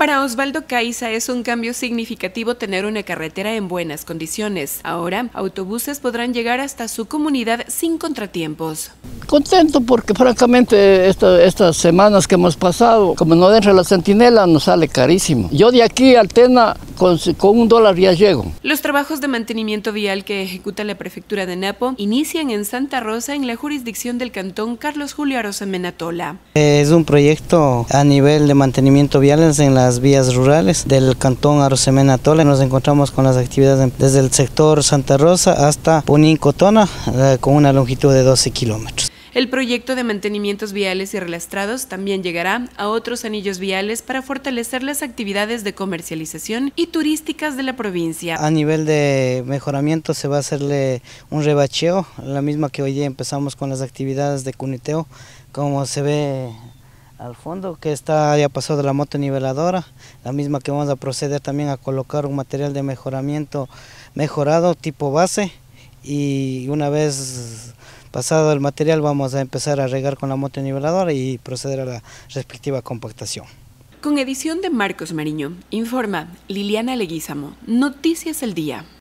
Para Osvaldo Caiza es un cambio significativo tener una carretera en buenas condiciones. Ahora, autobuses podrán llegar hasta su comunidad sin contratiempos. Contento porque francamente estas semanas que hemos pasado, como no dentro de la centinela, nos sale carísimo. Yo de aquí a con, un dólar ya llego. Los trabajos de mantenimiento vial que ejecuta la prefectura de Napo inician en Santa Rosa en la jurisdicción del cantón Carlos Julio Arosa Es un proyecto a nivel de mantenimiento vial en las vías rurales del cantón Arosa Menatola. Nos encontramos con las actividades desde el sector Santa Rosa hasta Punín Cotona eh, con una longitud de 12 kilómetros. El proyecto de mantenimientos viales y relastrados también llegará a otros anillos viales para fortalecer las actividades de comercialización y turísticas de la provincia. A nivel de mejoramiento se va a hacerle un rebacheo, la misma que hoy empezamos con las actividades de cuniteo, como se ve al fondo que está ya pasado de la moto niveladora, la misma que vamos a proceder también a colocar un material de mejoramiento mejorado tipo base y una vez pasado el material vamos a empezar a regar con la moto niveladora y proceder a la respectiva compactación. Con edición de Marcos Mariño, informa Liliana Leguízamo, Noticias el Día.